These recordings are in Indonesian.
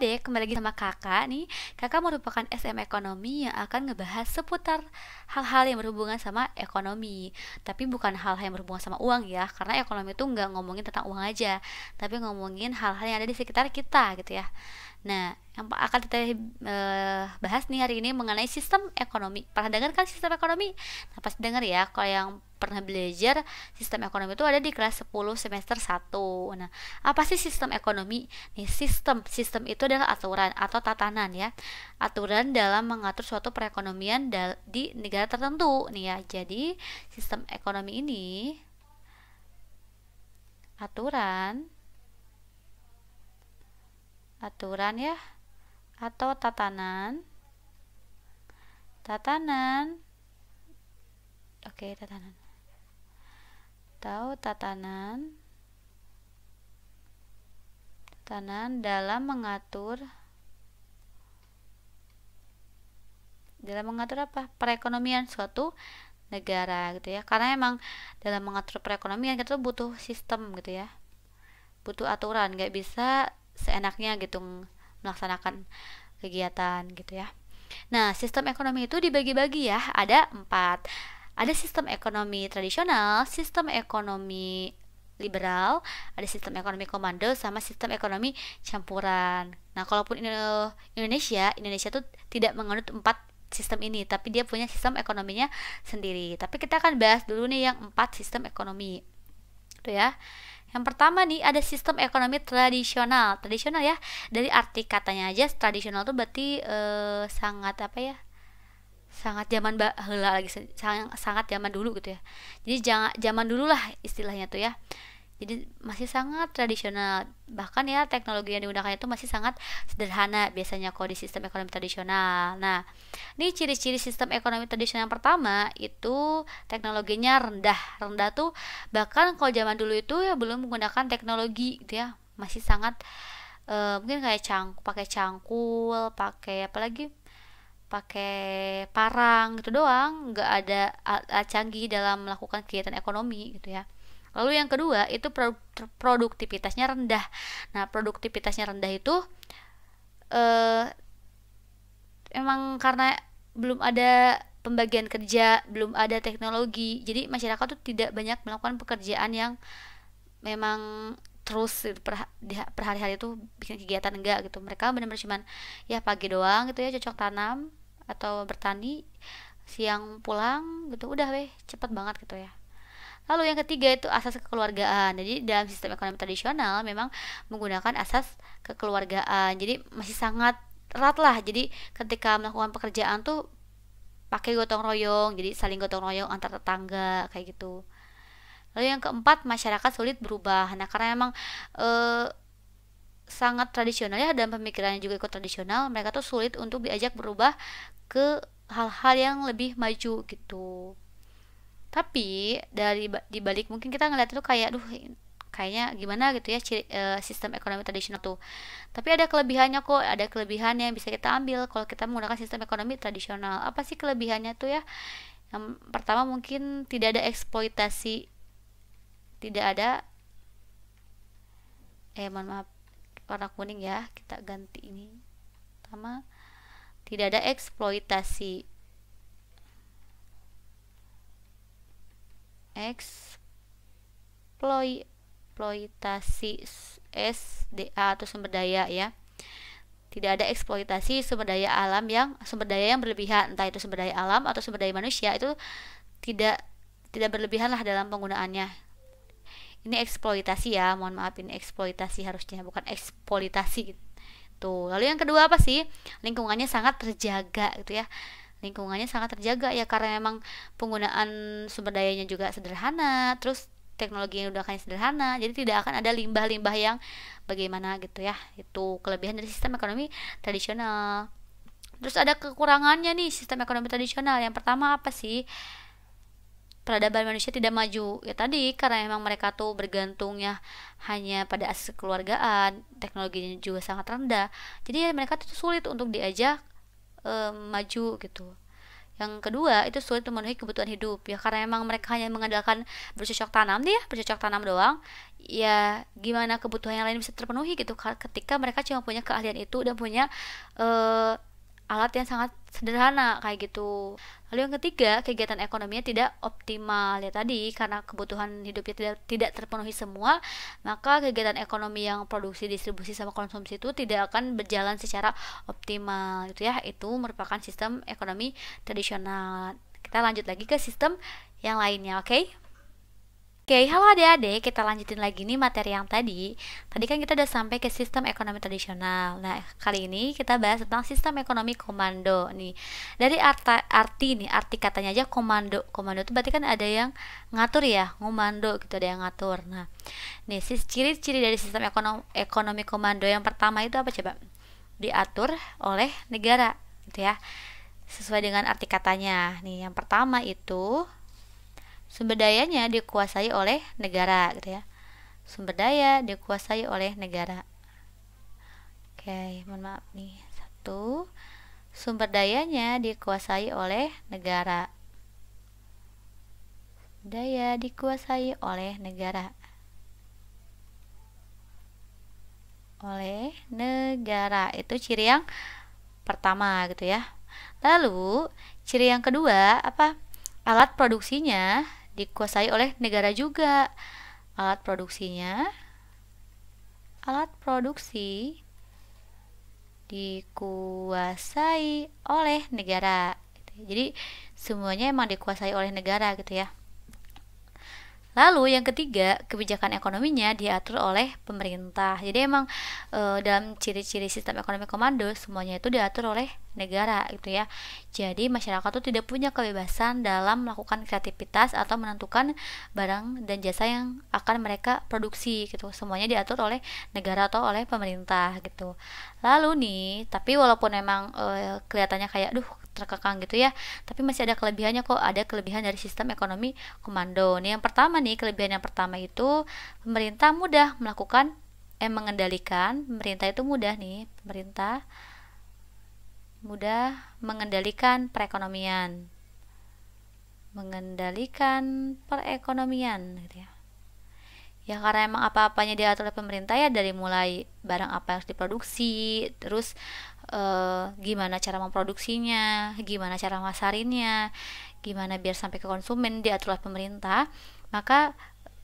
deh, kembali lagi sama kakak nih Kakak merupakan SM Ekonomi yang akan ngebahas seputar hal-hal yang berhubungan sama ekonomi Tapi bukan hal-hal yang berhubungan sama uang ya Karena ekonomi itu nggak ngomongin tentang uang aja Tapi ngomongin hal-hal yang ada di sekitar kita gitu ya Nah, yang akan kita eh, bahas nih hari ini mengenai sistem ekonomi. Pernah dengar kan sistem ekonomi? Nah, pasti dengar ya kalau yang pernah belajar sistem ekonomi itu ada di kelas 10 semester 1. Nah, apa sih sistem ekonomi? Nih, sistem sistem itu adalah aturan atau tatanan ya. Aturan dalam mengatur suatu perekonomian di negara tertentu nih ya. Jadi, sistem ekonomi ini aturan aturan ya atau tatanan tatanan oke okay, tatanan atau tatanan tatanan dalam mengatur dalam mengatur apa perekonomian suatu negara gitu ya karena emang dalam mengatur perekonomian kita tuh butuh sistem gitu ya butuh aturan nggak bisa seenaknya gitu melaksanakan kegiatan gitu ya. Nah, sistem ekonomi itu dibagi-bagi ya, ada empat. Ada sistem ekonomi tradisional, sistem ekonomi liberal, ada sistem ekonomi komando, sama sistem ekonomi campuran. Nah, kalaupun Indonesia, Indonesia tuh tidak menganut empat sistem ini, tapi dia punya sistem ekonominya sendiri. Tapi kita akan bahas dulu nih yang empat sistem ekonomi. Tuh ya. Yang pertama nih ada sistem ekonomi tradisional. Tradisional ya, dari arti katanya aja tradisional tuh berarti eh, sangat apa ya? sangat zaman bahula lagi sangat sangat zaman dulu gitu ya. Jadi jangan zaman dulu lah istilahnya tuh ya jadi masih sangat tradisional bahkan ya teknologi yang digunakan itu masih sangat sederhana biasanya kalau di sistem ekonomi tradisional nah ini ciri-ciri sistem ekonomi tradisional yang pertama itu teknologinya rendah rendah tuh bahkan kalau zaman dulu itu ya belum menggunakan teknologi gitu ya masih sangat uh, mungkin kayak cangkul pakai cangkul pakai apa lagi pakai parang gitu doang nggak ada alat canggih dalam melakukan kegiatan ekonomi gitu ya Lalu yang kedua itu produktivitasnya rendah. Nah, produktivitasnya rendah itu eh, emang karena belum ada pembagian kerja, belum ada teknologi. Jadi masyarakat tuh tidak banyak melakukan pekerjaan yang memang terus per, hari-hari itu bikin kegiatan enggak gitu. Mereka benar-benar cuman ya pagi doang gitu ya cocok tanam atau bertani, siang pulang gitu udah weh cepet banget gitu ya Lalu yang ketiga itu asas kekeluargaan. Jadi dalam sistem ekonomi tradisional memang menggunakan asas kekeluargaan. Jadi masih sangat erat lah. Jadi ketika melakukan pekerjaan tuh pakai gotong royong, jadi saling gotong royong antar tetangga kayak gitu. Lalu yang keempat, masyarakat sulit berubah. Nah, karena memang e, sangat tradisional ya dan pemikirannya juga ikut tradisional, mereka tuh sulit untuk diajak berubah ke hal-hal yang lebih maju gitu tapi dari dibalik mungkin kita ngeliat tuh kayak duh kayaknya gimana gitu ya ciri, e, sistem ekonomi tradisional tuh tapi ada kelebihannya kok ada kelebihan yang bisa kita ambil kalau kita menggunakan sistem ekonomi tradisional apa sih kelebihannya tuh ya yang pertama mungkin tidak ada eksploitasi tidak ada eh mohon maaf warna kuning ya kita ganti ini pertama tidak ada eksploitasi eksploitasi SDA atau sumber daya ya tidak ada eksploitasi sumber daya alam yang sumber daya yang berlebihan entah itu sumber daya alam atau sumber daya manusia itu tidak tidak berlebihan lah dalam penggunaannya ini eksploitasi ya mohon maaf ini eksploitasi harusnya bukan eksploitasi tuh lalu yang kedua apa sih lingkungannya sangat terjaga gitu ya lingkungannya sangat terjaga ya karena memang penggunaan sumber dayanya juga sederhana terus teknologi yang udah kayak sederhana jadi tidak akan ada limbah-limbah yang bagaimana gitu ya itu kelebihan dari sistem ekonomi tradisional terus ada kekurangannya nih sistem ekonomi tradisional yang pertama apa sih peradaban manusia tidak maju ya tadi karena memang mereka tuh bergantungnya hanya pada aset keluargaan teknologinya juga sangat rendah jadi ya mereka tuh sulit untuk diajak e, maju gitu yang kedua itu sulit memenuhi kebutuhan hidup ya karena emang mereka hanya mengandalkan bercocok tanam dia ya bercocok tanam doang ya gimana kebutuhan yang lain bisa terpenuhi gitu ketika mereka cuma punya keahlian itu dan punya uh, alat yang sangat sederhana kayak gitu. Lalu yang ketiga, kegiatan ekonominya tidak optimal ya tadi karena kebutuhan hidupnya tidak tidak terpenuhi semua, maka kegiatan ekonomi yang produksi, distribusi sama konsumsi itu tidak akan berjalan secara optimal gitu ya. Itu merupakan sistem ekonomi tradisional. Kita lanjut lagi ke sistem yang lainnya, oke? Okay? Oke, halo adik-adik, kita lanjutin lagi nih materi yang tadi. Tadi kan kita udah sampai ke sistem ekonomi tradisional. Nah, kali ini kita bahas tentang sistem ekonomi komando nih. Dari arta, arti nih, arti katanya aja komando. Komando itu berarti kan ada yang ngatur ya, komando gitu ada yang ngatur. Nah, nih ciri-ciri dari sistem ekonomi, ekonomi komando yang pertama itu apa coba? Diatur oleh negara, gitu ya. Sesuai dengan arti katanya. Nih, yang pertama itu Sumber dayanya dikuasai oleh negara gitu ya. Sumber daya dikuasai oleh negara. Oke, mohon maaf nih. Satu, sumber dayanya dikuasai oleh negara. Daya dikuasai oleh negara. Oleh negara itu ciri yang pertama gitu ya. Lalu, ciri yang kedua apa? Alat produksinya dikuasai oleh negara juga. Alat produksinya alat produksi dikuasai oleh negara. Gitu ya. Jadi semuanya emang dikuasai oleh negara gitu ya. Lalu yang ketiga, kebijakan ekonominya diatur oleh pemerintah. Jadi emang e, dalam ciri-ciri sistem ekonomi komando semuanya itu diatur oleh negara gitu ya. Jadi masyarakat tuh tidak punya kebebasan dalam melakukan kreativitas atau menentukan barang dan jasa yang akan mereka produksi gitu. Semuanya diatur oleh negara atau oleh pemerintah gitu. Lalu nih, tapi walaupun memang e, eh, kelihatannya kayak duh terkekang gitu ya, tapi masih ada kelebihannya kok. Ada kelebihan dari sistem ekonomi komando. Nih yang pertama nih, kelebihan yang pertama itu pemerintah mudah melakukan eh mengendalikan, pemerintah itu mudah nih, pemerintah mudah mengendalikan perekonomian mengendalikan perekonomian gitu ya ya karena emang apa-apanya diatur oleh pemerintah ya dari mulai barang apa yang harus diproduksi terus e, gimana cara memproduksinya gimana cara masarinnya gimana biar sampai ke konsumen diatur oleh pemerintah maka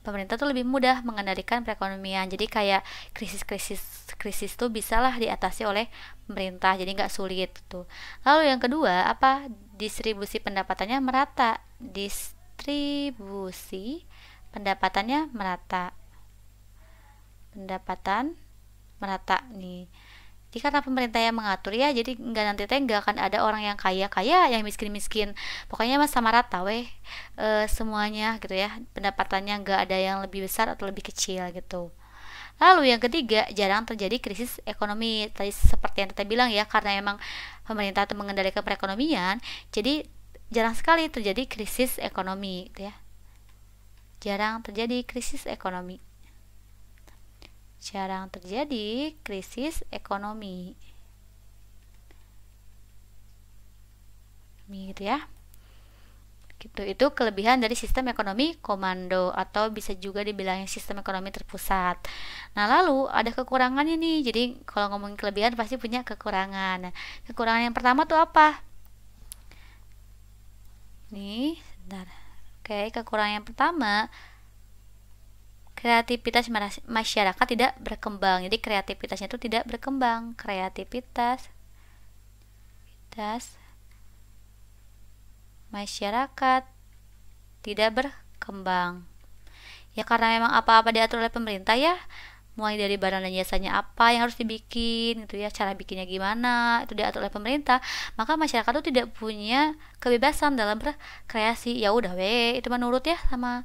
pemerintah tuh lebih mudah mengendalikan perekonomian jadi kayak krisis-krisis krisis tuh bisalah diatasi oleh pemerintah jadi nggak sulit tuh lalu yang kedua apa distribusi pendapatannya merata distribusi pendapatannya merata pendapatan merata nih jadi karena pemerintah yang mengatur ya jadi nggak nanti teh nggak akan ada orang yang kaya kaya yang miskin miskin pokoknya mas sama rata weh e, semuanya gitu ya pendapatannya nggak ada yang lebih besar atau lebih kecil gitu Lalu yang ketiga, jarang terjadi krisis ekonomi. Tadi seperti yang kita bilang ya, karena emang pemerintah itu mengendalikan perekonomian, jadi jarang sekali terjadi krisis ekonomi gitu ya. Jarang terjadi krisis ekonomi jarang terjadi krisis ekonomi. mir ya. Gitu. Itu kelebihan dari sistem ekonomi komando atau bisa juga dibilangnya sistem ekonomi terpusat. Nah, lalu ada kekurangannya nih. Jadi, kalau ngomongin kelebihan pasti punya kekurangan. Nah, kekurangan yang pertama tuh apa? Nih, sebentar. Oke, kekurangan yang pertama kreativitas masyarakat tidak berkembang. Jadi kreativitasnya itu tidak berkembang. Kreativitas kreativitas masyarakat tidak berkembang. Ya karena memang apa-apa diatur oleh pemerintah ya. Mulai dari barang dan jasanya apa yang harus dibikin itu ya, cara bikinnya gimana, itu diatur oleh pemerintah. Maka masyarakat itu tidak punya kebebasan dalam berkreasi. Ya udah weh itu menurut ya sama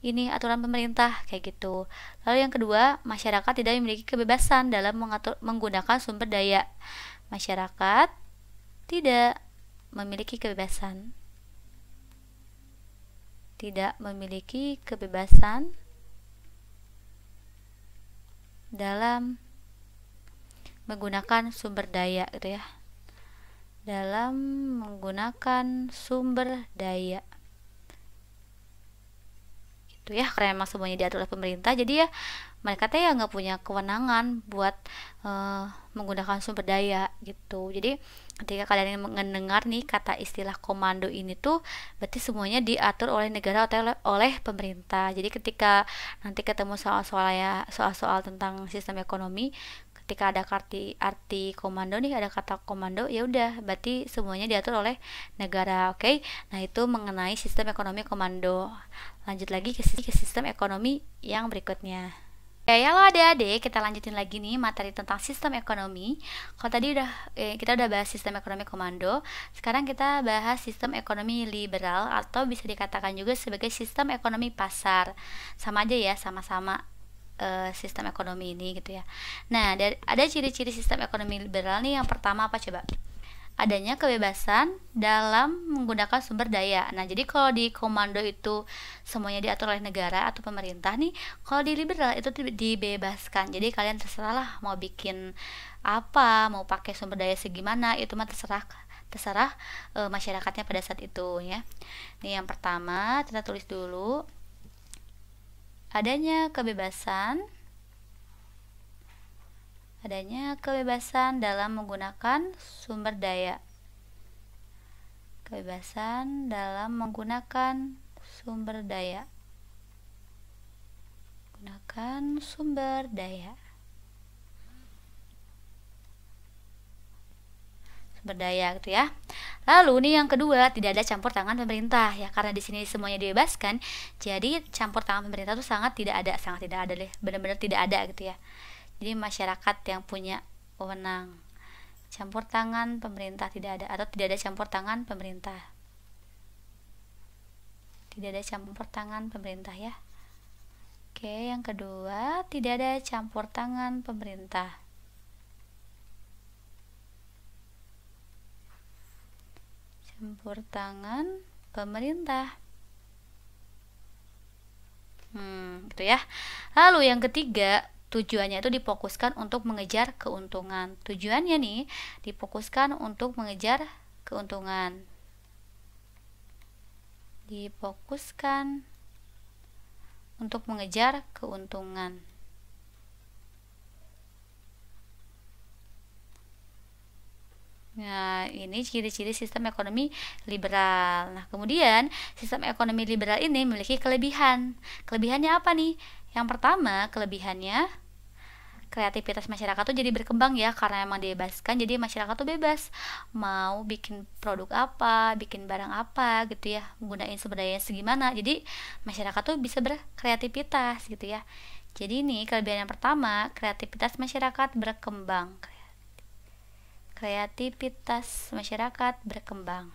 ini aturan pemerintah kayak gitu. Lalu yang kedua, masyarakat tidak memiliki kebebasan dalam mengatur menggunakan sumber daya. Masyarakat tidak memiliki kebebasan. Tidak memiliki kebebasan dalam menggunakan sumber daya gitu ya. Dalam menggunakan sumber daya gitu ya karena memang semuanya diatur oleh pemerintah jadi ya mereka teh ya nggak punya kewenangan buat uh, menggunakan sumber daya gitu jadi ketika kalian mendengar nih kata istilah komando ini tuh berarti semuanya diatur oleh negara atau oleh pemerintah jadi ketika nanti ketemu soal-soal ya soal-soal tentang sistem ekonomi ketika ada arti arti komando nih ada kata komando ya udah berarti semuanya diatur oleh negara oke okay? nah itu mengenai sistem ekonomi komando lanjut lagi ke, ke sistem ekonomi yang berikutnya ya ya lo ada deh kita lanjutin lagi nih materi tentang sistem ekonomi kalau tadi udah eh, kita udah bahas sistem ekonomi komando sekarang kita bahas sistem ekonomi liberal atau bisa dikatakan juga sebagai sistem ekonomi pasar sama aja ya sama-sama Eh, sistem ekonomi ini gitu ya. Nah, ada ciri-ciri sistem ekonomi liberal nih yang pertama apa coba? adanya kebebasan dalam menggunakan sumber daya. Nah, jadi kalau di komando itu semuanya diatur oleh negara atau pemerintah nih, kalau di liberal itu dibebaskan. Jadi kalian terserahlah mau bikin apa, mau pakai sumber daya segimana, itu mah terserah terserah e, masyarakatnya pada saat itu ya. Ini yang pertama, kita tulis dulu adanya kebebasan adanya kebebasan dalam menggunakan sumber daya kebebasan dalam menggunakan sumber daya gunakan sumber daya berdaya gitu ya. Lalu nih yang kedua tidak ada campur tangan pemerintah ya karena di sini semuanya dibebaskan. Jadi campur tangan pemerintah itu sangat tidak ada, sangat tidak ada deh, benar-benar tidak ada gitu ya. Jadi masyarakat yang punya wewenang campur tangan pemerintah tidak ada atau tidak ada campur tangan pemerintah. Tidak ada campur tangan pemerintah ya. Oke, yang kedua, tidak ada campur tangan pemerintah. campur tangan pemerintah. Hmm, gitu ya. Lalu yang ketiga, tujuannya itu difokuskan untuk mengejar keuntungan. Tujuannya nih difokuskan untuk mengejar keuntungan. Difokuskan untuk mengejar keuntungan. Nah, ini ciri-ciri sistem ekonomi liberal. Nah, kemudian sistem ekonomi liberal ini memiliki kelebihan. Kelebihannya apa nih? Yang pertama, kelebihannya kreativitas masyarakat tuh jadi berkembang ya karena emang dibebaskan jadi masyarakat tuh bebas mau bikin produk apa bikin barang apa gitu ya menggunakan sumber daya segimana jadi masyarakat tuh bisa berkreativitas gitu ya jadi ini kelebihan yang pertama kreativitas masyarakat berkembang kreativitas masyarakat berkembang.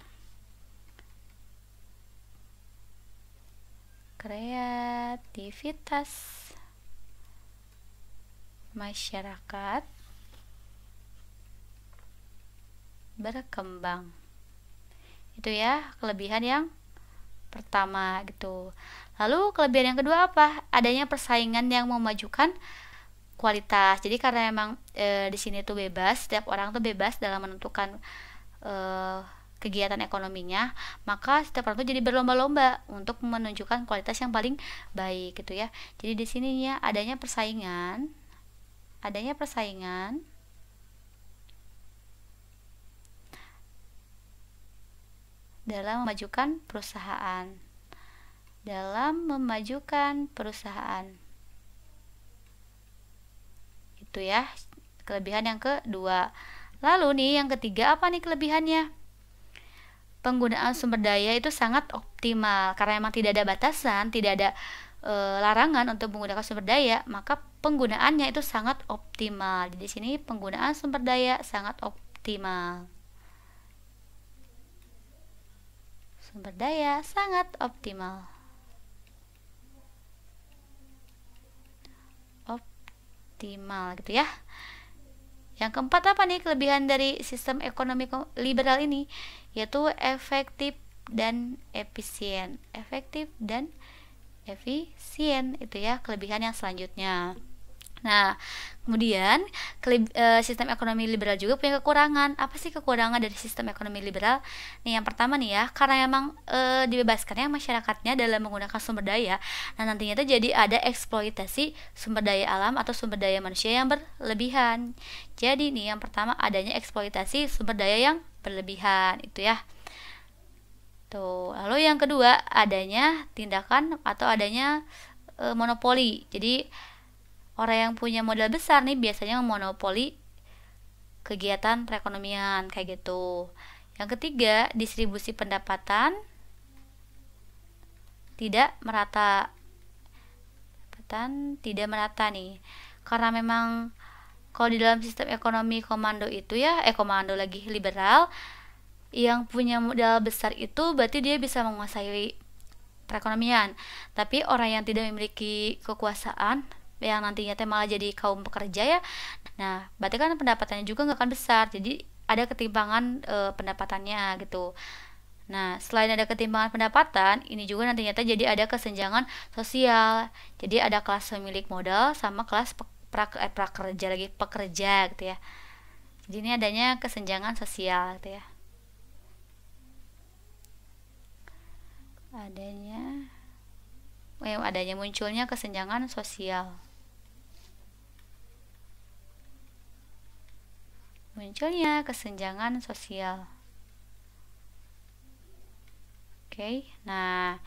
Kreativitas masyarakat berkembang. Itu ya kelebihan yang pertama gitu. Lalu kelebihan yang kedua apa? Adanya persaingan yang memajukan kualitas jadi karena emang e, di sini tuh bebas setiap orang tuh bebas dalam menentukan e, kegiatan ekonominya maka setiap orang tuh jadi berlomba-lomba untuk menunjukkan kualitas yang paling baik gitu ya jadi di sininya adanya persaingan adanya persaingan dalam memajukan perusahaan dalam memajukan perusahaan itu ya kelebihan yang kedua. Lalu nih yang ketiga apa nih kelebihannya? Penggunaan sumber daya itu sangat optimal karena memang tidak ada batasan, tidak ada e, larangan untuk menggunakan sumber daya, maka penggunaannya itu sangat optimal. Di sini penggunaan sumber daya sangat optimal. Sumber daya sangat optimal. optimal gitu ya. Yang keempat apa nih kelebihan dari sistem ekonomi liberal ini? Yaitu efektif dan efisien. Efektif dan efisien itu ya kelebihan yang selanjutnya. Nah, kemudian eh, sistem ekonomi liberal juga punya kekurangan. Apa sih kekurangan dari sistem ekonomi liberal? Nih, yang pertama nih ya, karena emang e, eh, dibebaskannya masyarakatnya dalam menggunakan sumber daya. Nah, nantinya itu jadi ada eksploitasi sumber daya alam atau sumber daya manusia yang berlebihan. Jadi nih, yang pertama adanya eksploitasi sumber daya yang berlebihan itu ya. Tuh. Lalu yang kedua adanya tindakan atau adanya e, monopoli. Jadi orang yang punya modal besar nih biasanya memonopoli kegiatan perekonomian kayak gitu. Yang ketiga, distribusi pendapatan tidak merata. Pendapatan tidak merata nih. Karena memang kalau di dalam sistem ekonomi komando itu ya, eh komando lagi liberal, yang punya modal besar itu berarti dia bisa menguasai perekonomian. Tapi orang yang tidak memiliki kekuasaan yang nantinya teh malah jadi kaum pekerja ya nah berarti kan pendapatannya juga nggak akan besar jadi ada ketimpangan e, pendapatannya gitu Nah, selain ada ketimpangan pendapatan, ini juga nantinya teh jadi ada kesenjangan sosial. Jadi ada kelas pemilik modal sama kelas pe pra eh, prakerja lagi pekerja gitu ya. Jadi ini adanya kesenjangan sosial gitu ya. Adanya eh, adanya munculnya kesenjangan sosial. munculnya kesenjangan sosial. Oke, nah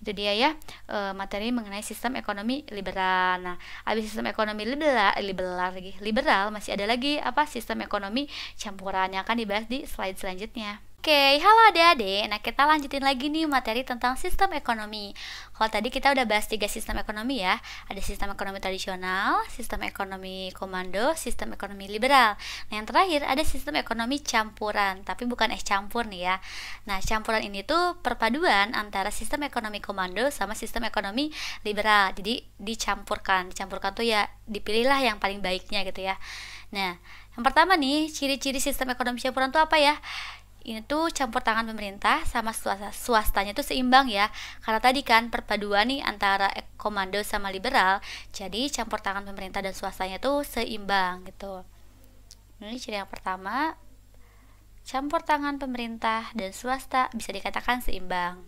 itu dia ya eh, materi mengenai sistem ekonomi liberal. Nah, habis sistem ekonomi liberal, liberal lagi, liberal masih ada lagi apa sistem ekonomi campurannya akan dibahas di slide selanjutnya. Oke, halo adik-adik. Nah, kita lanjutin lagi nih materi tentang sistem ekonomi. Kalau tadi kita udah bahas tiga sistem ekonomi ya. Ada sistem ekonomi tradisional, sistem ekonomi komando, sistem ekonomi liberal. Nah, yang terakhir ada sistem ekonomi campuran, tapi bukan es campur nih ya. Nah, campuran ini tuh perpaduan antara sistem ekonomi komando sama sistem ekonomi liberal. Jadi dicampurkan. Dicampurkan tuh ya dipilihlah yang paling baiknya gitu ya. Nah, yang pertama nih, ciri-ciri sistem ekonomi campuran tuh apa ya? Ini tuh campur tangan pemerintah sama swasta, swastanya tuh seimbang ya. Karena tadi kan perpaduan nih antara komando sama liberal, jadi campur tangan pemerintah dan swastanya tuh seimbang gitu. Nah, ini ciri yang pertama, campur tangan pemerintah dan swasta bisa dikatakan seimbang.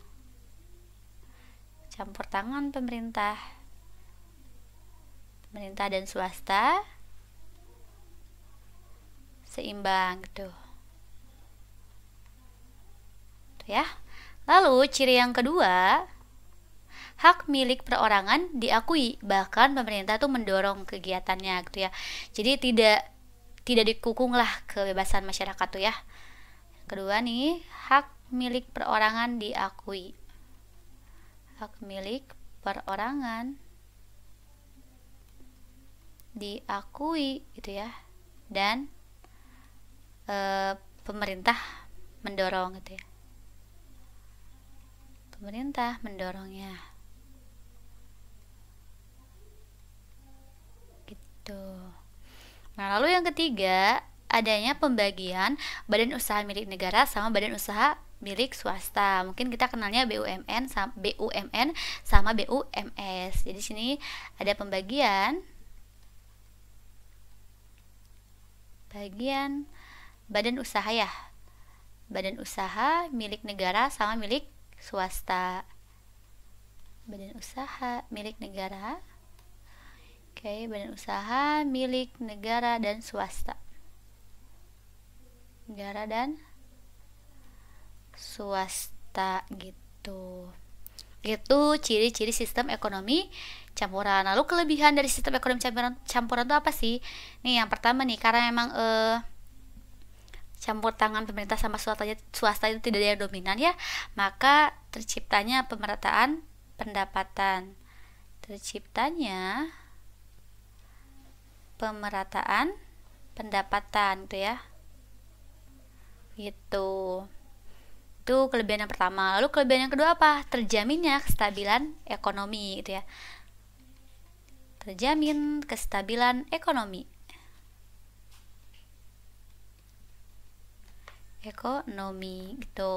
Campur tangan pemerintah, pemerintah dan swasta seimbang gitu ya. Lalu ciri yang kedua, hak milik perorangan diakui bahkan pemerintah tuh mendorong kegiatannya gitu ya. Jadi tidak tidak dikukung lah kebebasan masyarakat tuh ya. Kedua nih, hak milik perorangan diakui. Hak milik perorangan diakui gitu ya. Dan e, pemerintah mendorong gitu ya pemerintah mendorongnya gitu nah lalu yang ketiga adanya pembagian badan usaha milik negara sama badan usaha milik swasta. Mungkin kita kenalnya BUMN sama BUMN sama BUMS. Jadi sini ada pembagian bagian badan usaha ya. Badan usaha milik negara sama milik swasta badan usaha milik negara oke okay, badan usaha milik negara dan swasta negara dan swasta gitu gitu ciri-ciri sistem ekonomi campuran lalu kelebihan dari sistem ekonomi campuran itu apa sih nih yang pertama nih karena memang eh, campur tangan pemerintah sama swasta, swasta itu tidak ada dominan ya, maka terciptanya pemerataan pendapatan. Terciptanya pemerataan pendapatan itu ya. Gitu. Itu kelebihan yang pertama. Lalu kelebihan yang kedua apa? Terjaminnya kestabilan ekonomi itu ya. Terjamin kestabilan ekonomi. ekonomi ya gitu.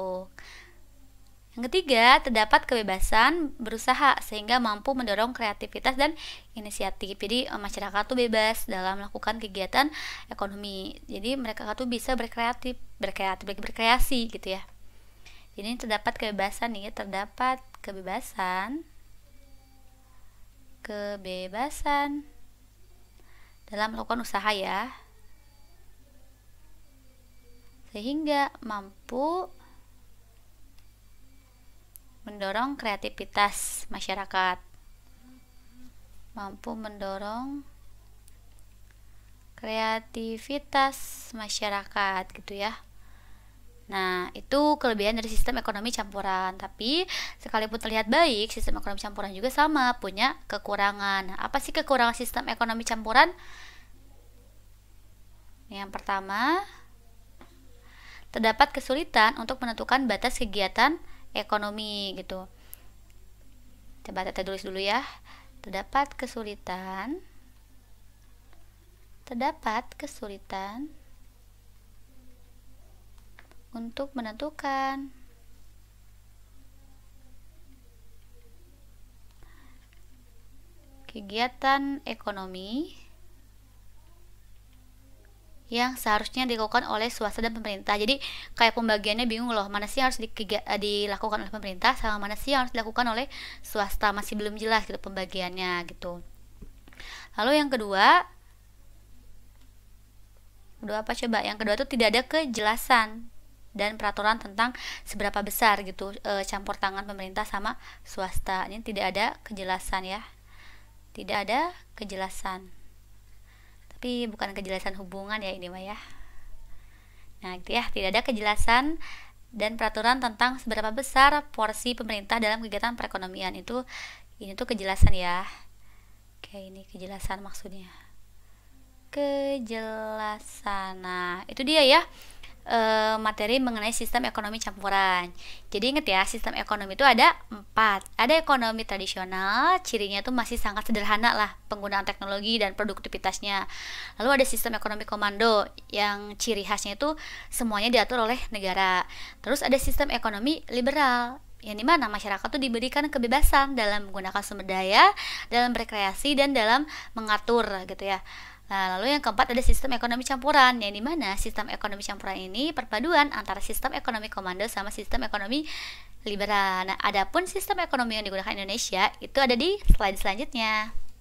Yang ketiga, terdapat kebebasan berusaha sehingga mampu mendorong kreativitas dan inisiatif. Jadi eh, masyarakat tuh bebas dalam melakukan kegiatan ekonomi. Jadi mereka tuh bisa berkreatif, berkreatif, berkreasi gitu ya. Jadi terdapat kebebasan nih, terdapat kebebasan kebebasan dalam melakukan usaha ya sehingga mampu mendorong kreativitas masyarakat mampu mendorong kreativitas masyarakat gitu ya Nah, itu kelebihan dari sistem ekonomi campuran. Tapi sekalipun terlihat baik, sistem ekonomi campuran juga sama punya kekurangan. Nah, apa sih kekurangan sistem ekonomi campuran? Yang pertama, terdapat kesulitan untuk menentukan batas kegiatan ekonomi gitu. Coba kita tulis dulu ya. Terdapat kesulitan terdapat kesulitan untuk menentukan kegiatan ekonomi yang seharusnya dilakukan oleh swasta dan pemerintah. Jadi kayak pembagiannya bingung loh, mana sih yang harus eh, dilakukan oleh pemerintah sama mana sih yang harus dilakukan oleh swasta masih belum jelas gitu pembagiannya gitu. Lalu yang kedua kedua apa coba? Yang kedua itu tidak ada kejelasan dan peraturan tentang seberapa besar gitu e, campur tangan pemerintah sama swasta. Ini tidak ada kejelasan ya. Tidak ada kejelasan tapi bukan kejelasan hubungan ya ini mah ya nah itu ya tidak ada kejelasan dan peraturan tentang seberapa besar porsi pemerintah dalam kegiatan perekonomian itu ini tuh kejelasan ya Oke, ini kejelasan maksudnya kejelasan nah itu dia ya Eh, materi mengenai sistem ekonomi campuran. Jadi ingat ya, sistem ekonomi itu ada empat. Ada ekonomi tradisional, cirinya itu masih sangat sederhana lah penggunaan teknologi dan produktivitasnya. Lalu ada sistem ekonomi komando yang ciri khasnya itu semuanya diatur oleh negara. Terus ada sistem ekonomi liberal yang dimana masyarakat tuh diberikan kebebasan dalam menggunakan sumber daya, dalam rekreasi dan dalam mengatur gitu ya. Nah, lalu yang keempat ada sistem ekonomi campuran, yang dimana sistem ekonomi campuran ini perpaduan antara sistem ekonomi komando sama sistem ekonomi liberal. Nah, adapun sistem ekonomi yang digunakan Indonesia itu ada di slide selanjutnya.